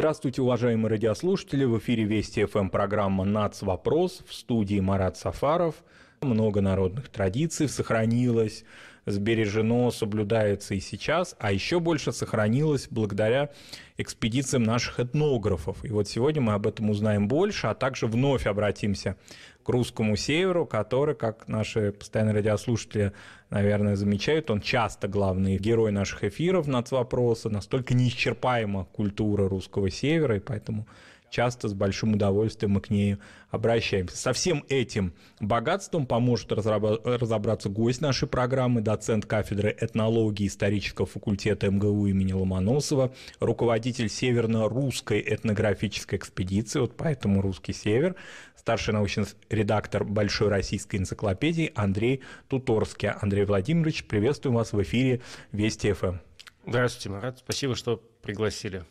Здравствуйте, уважаемые радиослушатели. В эфире Вести ФМ программа «Нац. Вопрос». В студии Марат Сафаров. Много народных традиций сохранилось сбережено, соблюдается и сейчас, а еще больше сохранилось благодаря экспедициям наших этнографов. И вот сегодня мы об этом узнаем больше, а также вновь обратимся к русскому северу, который, как наши постоянные радиослушатели, наверное, замечают, он часто главный герой наших эфиров «Нацвопроса», настолько неисчерпаема культура русского севера, и поэтому часто с большим удовольствием мы к ней обращаемся. Со всем этим богатством поможет разобраться гость нашей программы, доцент кафедры этнологии исторического факультета МГУ имени Ломоносова, руководитель северно-русской этнографической экспедиции, вот поэтому «Русский север», старший научный редактор Большой российской энциклопедии Андрей Туторский. Андрей Владимирович, приветствуем вас в эфире «Вести ФМ». Эм». Здравствуйте, Марат. Спасибо, что пригласили.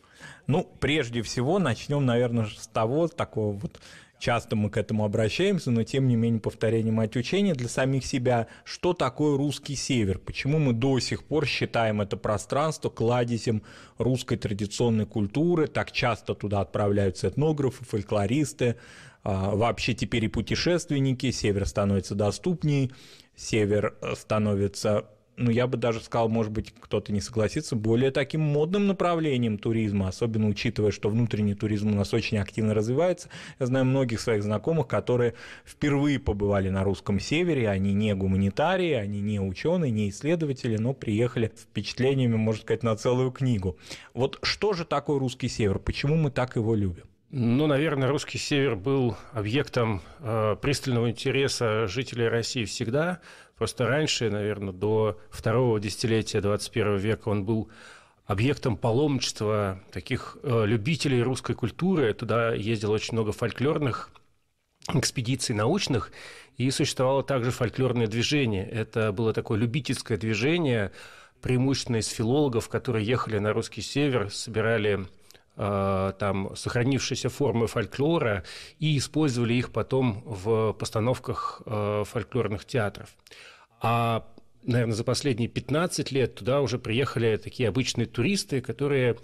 Ну, прежде всего, начнем, наверное, с того, такого вот часто мы к этому обращаемся, но тем не менее повторением от учения для самих себя, что такое русский север, почему мы до сих пор считаем это пространство кладезем русской традиционной культуры, так часто туда отправляются этнографы, фольклористы, а, вообще теперь и путешественники, север становится доступнее, север э, становится ну, я бы даже сказал, может быть, кто-то не согласится, более таким модным направлением туризма, особенно учитывая, что внутренний туризм у нас очень активно развивается. Я знаю многих своих знакомых, которые впервые побывали на русском севере, они не гуманитарии, они не ученые, не исследователи, но приехали с впечатлениями, можно сказать, на целую книгу. Вот что же такое русский север, почему мы так его любим? Ну, наверное, русский север был объектом э, пристального интереса жителей России всегда, Просто раньше, наверное, до второго десятилетия 21 века он был объектом паломничества таких э, любителей русской культуры. Туда ездило очень много фольклорных экспедиций научных, и существовало также фольклорное движение. Это было такое любительское движение, преимущественно из филологов, которые ехали на русский север, собирали э, там сохранившиеся формы фольклора и использовали их потом в постановках э, фольклорных театров. А, наверное, за последние 15 лет туда уже приехали такие обычные туристы, которые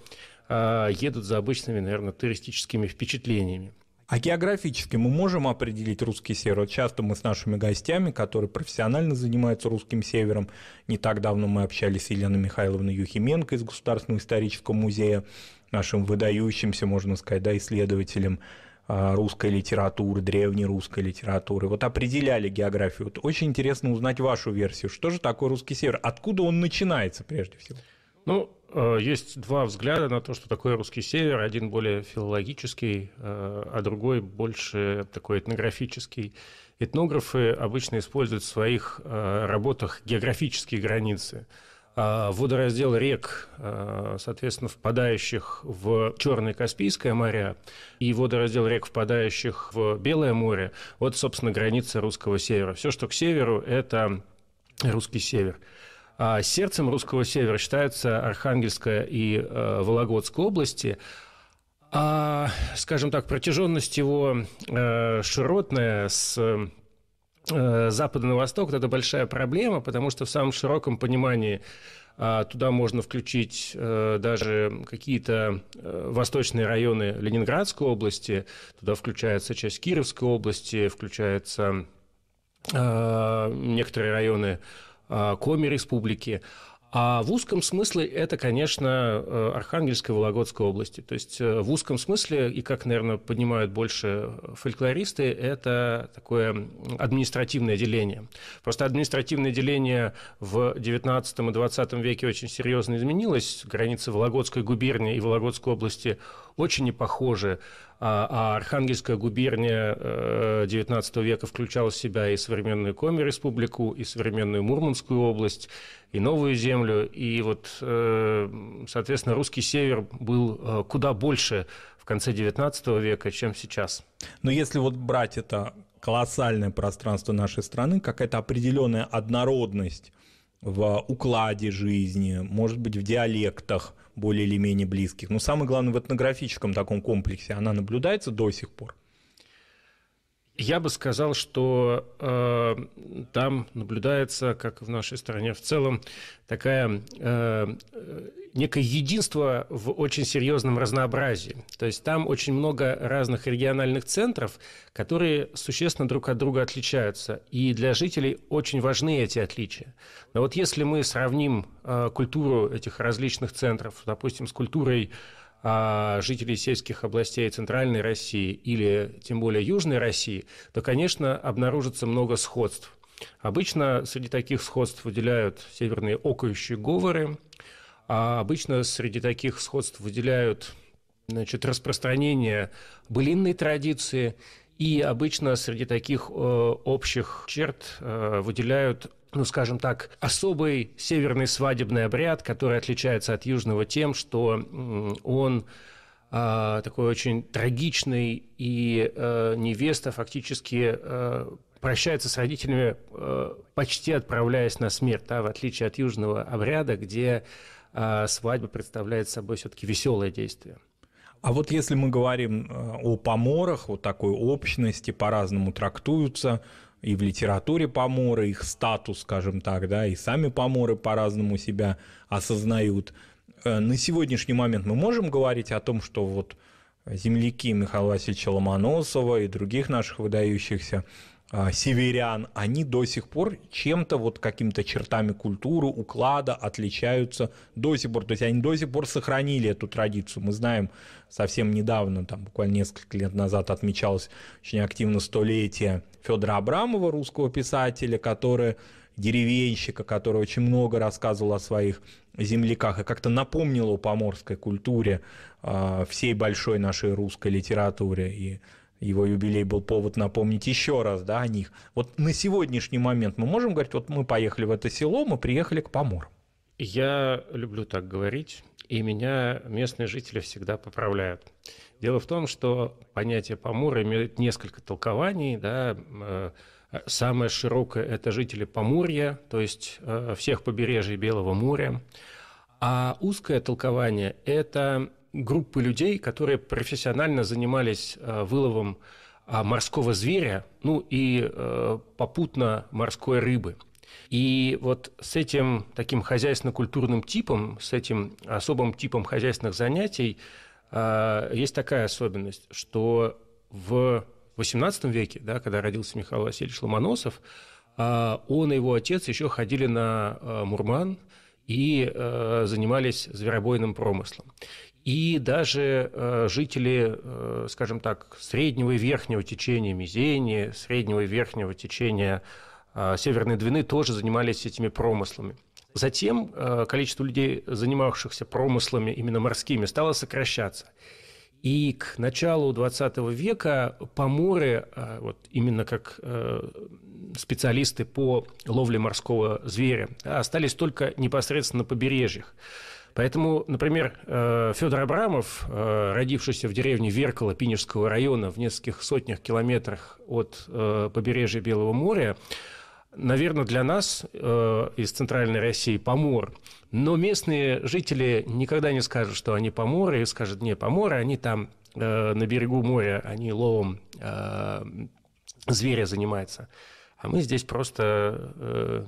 а, едут за обычными, наверное, туристическими впечатлениями. А географически мы можем определить русский север? Вот часто мы с нашими гостями, которые профессионально занимаются русским севером, не так давно мы общались с Еленой Михайловной Юхименко из Государственного исторического музея, нашим выдающимся, можно сказать, да, исследователем Э, русской литературы, древнерусской литературы. Вот определяли географию. Вот очень интересно узнать вашу версию. Что же такое русский север? Откуда он начинается прежде всего? Ну, э, есть два взгляда на то, что такое русский север. Один более филологический, э, а другой больше такой этнографический. Этнографы обычно используют в своих работах географические границы – а, водораздел рек, а, соответственно, впадающих в Черное Каспийское море и водораздел рек, впадающих в Белое море, вот, собственно, граница русского севера. Все, что к северу, это русский север. А сердцем русского севера считается Архангельская и э, Вологодская области. А, скажем так, протяженность его э, широтная с Э, запада на восток, это большая проблема, потому что в самом широком понимании а, туда можно включить э, даже какие-то э, восточные районы Ленинградской области, туда включается часть Кировской области, включаются некоторые районы Коми республики. А в узком смысле это, конечно, э, Архангельская и Вологодская области. То есть э, в узком смысле, и как, наверное, поднимают больше э, фольклористы, это такое административное деление. Просто административное деление в XIX и XX веке очень серьезно изменилось. Границы Вологодской губернии и Вологодской области очень не похожи а, а Архангельская губерния 19 э, века включала в себя и современную Коми республику, и современную Мурманскую область, и Новую землю. И вот, э, соответственно, русский север был э, куда больше в конце 19 века, чем сейчас. Но если вот брать это колоссальное пространство нашей страны, какая-то определенная однородность в укладе жизни, может быть, в диалектах – более или менее близких. Но самое главное, в этнографическом таком комплексе она наблюдается до сих пор. Я бы сказал, что э, там наблюдается, как и в нашей стране в целом, такая э, э, некое единство в очень серьезном разнообразии. То есть там очень много разных региональных центров, которые существенно друг от друга отличаются. И для жителей очень важны эти отличия. Но вот если мы сравним э, культуру этих различных центров, допустим, с культурой а, жителей сельских областей Центральной России или тем более Южной России, то, конечно, обнаружится много сходств. Обычно среди таких сходств выделяют северные окающие говоры, а обычно среди таких сходств выделяют значит, распространение былинной традиции, и обычно среди таких э, общих черт э, выделяют ну, скажем так, особый северный свадебный обряд, который отличается от южного тем, что он э, такой очень трагичный, и э, невеста фактически э, прощается с родителями, э, почти отправляясь на смерть, да, в отличие от южного обряда, где а, свадьба представляет собой все-таки веселое действие. А вот если мы говорим э, о поморах, вот такой общности, по-разному трактуются – и в литературе поморы, их статус, скажем так, да, и сами поморы по-разному себя осознают. Э, на сегодняшний момент мы можем говорить о том, что вот земляки Михаила Васильевича Ломоносова и других наших выдающихся а, северян, они до сих пор чем-то, вот какими-то чертами культуры, уклада отличаются до сих пор. То есть они до сих пор сохранили эту традицию. Мы знаем, совсем недавно, там буквально несколько лет назад отмечалось очень активно столетие Федора Абрамова, русского писателя, который деревенщика, который очень много рассказывал о своих земляках и как-то напомнил о поморской культуре, а, всей большой нашей русской литературе и его юбилей был повод напомнить еще раз да, о них. Вот на сегодняшний момент мы можем говорить, вот мы поехали в это село, мы приехали к Поморам. Я люблю так говорить, и меня местные жители всегда поправляют. Дело в том, что понятие Помора имеет несколько толкований. Да. Э, самое широкое – это жители Поморья, то есть э, всех побережий Белого моря. А узкое толкование – это группы людей, которые профессионально занимались э, выловом а, морского зверя, ну и э, попутно морской рыбы. И вот с этим таким хозяйственно-культурным типом, с этим особым типом хозяйственных занятий э, есть такая особенность, что в XVIII веке, да, когда родился Михаил Васильевич Ломоносов, он и его отец еще ходили на Мурман и занимались зверобойным промыслом. И даже э, жители, э, скажем так, среднего и верхнего течения Мизени, среднего и верхнего течения э, Северной Двины тоже занимались этими промыслами. Затем количество людей, занимавшихся промыслами именно морскими, стало сокращаться. И к началу XX века поморы, вот именно как специалисты по ловле морского зверя, остались только непосредственно на побережьях. Поэтому, например, э, Федор Абрамов, э, родившийся в деревне Веркало Пинежского района в нескольких сотнях километрах от э, побережья Белого моря, наверное, для нас из Центральной России помор. Но местные жители никогда не скажут, что они поморы, и скажут, не, поморы, они там на берегу моря, они ловом зверя занимаются. А мы здесь просто э,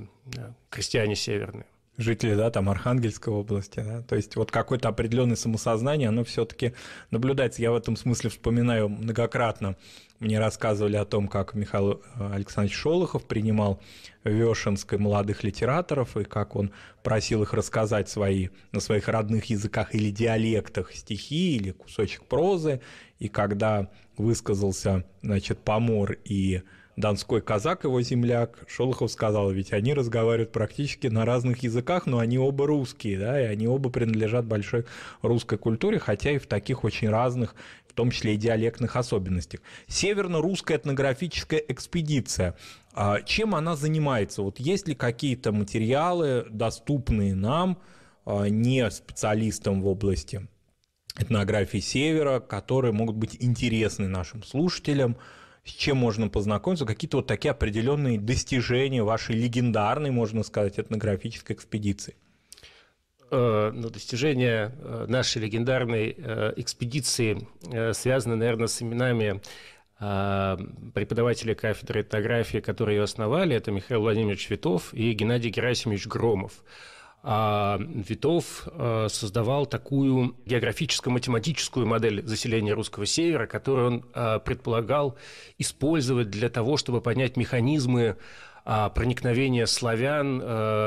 крестьяне северные жители, да, там Архангельской области, да, то есть вот какое-то определенное самосознание, оно все-таки наблюдается. Я в этом смысле вспоминаю многократно, мне рассказывали о том, как Михаил э, Александрович Шолохов принимал Вешенской молодых литераторов, и как он просил их рассказать свои, на своих родных языках или диалектах стихи или кусочек прозы, и когда высказался, значит, Помор и Донской казак, его земляк, Шолохов сказал, ведь они разговаривают практически на разных языках, но они оба русские, да, и они оба принадлежат большой русской культуре, хотя и в таких очень разных, в том числе и диалектных особенностях. Северно-русская этнографическая экспедиция. А чем она занимается? Вот есть ли какие-то материалы, доступные нам, а, не специалистам в области этнографии Севера, которые могут быть интересны нашим слушателям? с чем можно познакомиться, какие-то вот такие определенные достижения вашей легендарной, можно сказать, этнографической экспедиции? Э, ну, достижения э, нашей легендарной э, экспедиции связаны, наверное, с именами преподавателя кафедры этнографии, которые ее основали. Это Михаил Владимирович Витов и Геннадий Герасимович Громов а Витов а, создавал такую географическо-математическую модель заселения русского севера, которую он а, предполагал использовать для того, чтобы понять механизмы а, проникновения славян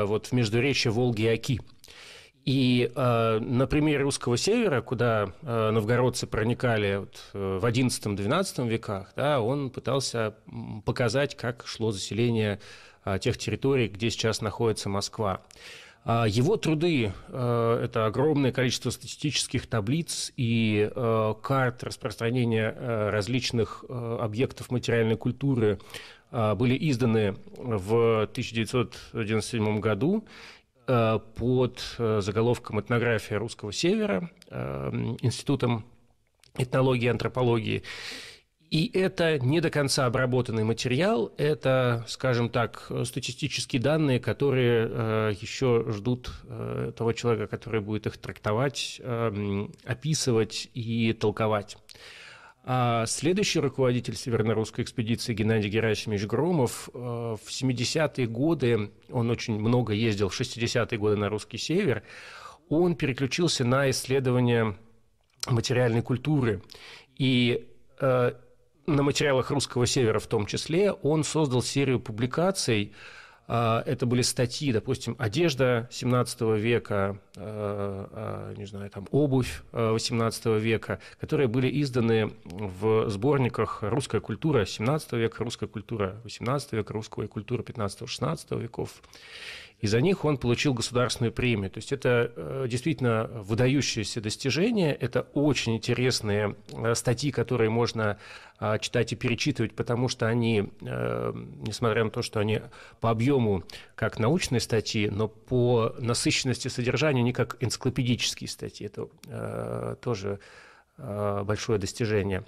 вот, в междуречье Волги и Оки. И э, на примере русского севера, куда э, новгородцы проникали вот, э, в XI-XII веках, да, он пытался показать, как шло заселение э, тех территорий, где сейчас находится Москва. А его труды э, – это огромное количество статистических таблиц и э, карт распространения э, различных объектов материальной культуры были изданы в 1997 году под заголовком «Этнография русского севера» Институтом этнологии и антропологии. И это не до конца обработанный материал, это, скажем так, статистические данные, которые э, еще ждут э, того человека, который будет их трактовать, э, описывать и толковать. А следующий руководитель северно-русской экспедиции Геннадий Герасимович Громов э, в 70-е годы, он очень много ездил в 60-е годы на русский север, он переключился на исследование материальной культуры. И э, на материалах русского севера в том числе, он создал серию публикаций. А, это были статьи, допустим, одежда 17 века, а, а, не знаю, там обувь 18 века, которые были изданы в сборниках «Русская культура 17 века», «Русская культура 18 века», «Русская культура 15-16 веков». И за них он получил государственную премию. То есть это э, действительно выдающееся достижение, это очень интересные э, статьи, которые можно э, читать и перечитывать, потому что они, несмотря на то, что они по объему как научные статьи, но по насыщенности содержания они как энциклопедические статьи. Это тоже большое достижение.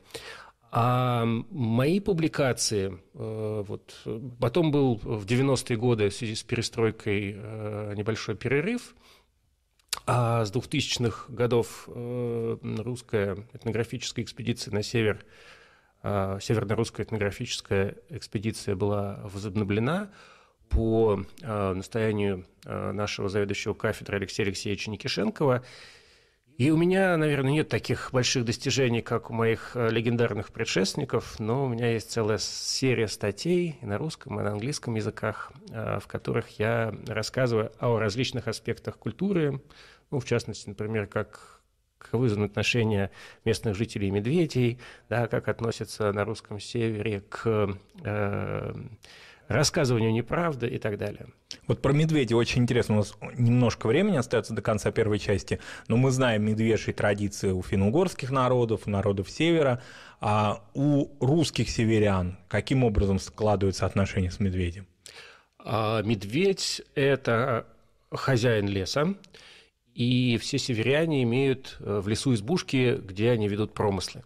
А мои публикации, э, вот, потом был в 90-е годы в связи с перестройкой э, небольшой перерыв, а с 2000-х годов э, русская этнографическая экспедиция на север, северно-русская этнографическая экспедиция была возобновлена по настоянию нашего заведующего кафедры Алексея Алексеевича Никишенкова. И у меня, наверное, нет таких больших достижений, как у моих э, легендарных предшественников, но у меня есть целая серия статей и на русском, и на английском языках, э, в которых я рассказываю о различных аспектах культуры, ну, в частности, например, как как вызваны отношения местных жителей медведей, да, как относятся на русском севере к э, рассказыванию неправды и так далее. Вот про медведя очень интересно. У нас немножко времени остается до конца первой части, но мы знаем медвежьи традиции у финно-угорских народов, у народов севера. А у русских северян каким образом складываются отношения с медведем? А медведь – это хозяин леса, и все северяне имеют э, в лесу избушки, где они ведут промыслы.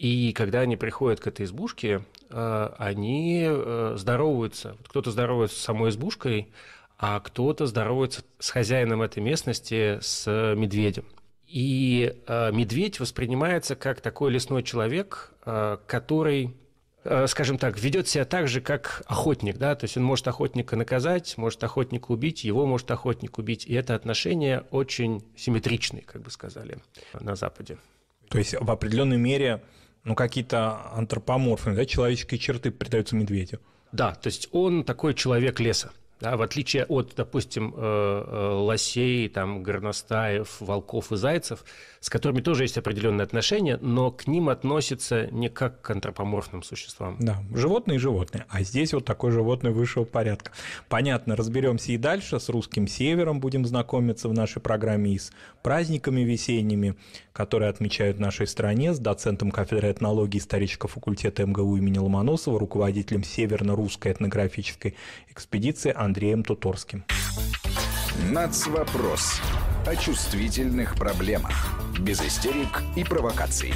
И когда они приходят к этой избушке, а, они э, здороваются. Кто-то здоровается с самой избушкой, а кто-то здоровается с хозяином этой местности, с медведем. И э, медведь воспринимается как такой лесной человек, э, который скажем так, ведет себя так же, как охотник, да, то есть он может охотника наказать, может охотника убить, его может охотник убить, и это отношение очень симметричное, как бы сказали, на Западе. То есть в определенной мере ну, какие-то антропоморфные, да, человеческие черты придаются медведю. Да, то есть он такой человек леса. Да, в отличие от, допустим, э, э, лосей, там, горностаев, волков и зайцев, с которыми тоже есть определенные отношения, но к ним относятся не как к антропоморфным существам. Да, животные и животные. А здесь вот такое животное высшего порядка. Понятно, разберемся и дальше. С русским севером будем знакомиться в нашей программе и с праздниками весенними, которые отмечают в нашей стране, с доцентом кафедры этнологии исторического факультета МГУ имени Ломоносова, руководителем Северно-русской этнографической экспедиции Андреем Туторским. Нацвопрос. О чувствительных проблемах. Без истерик и провокаций.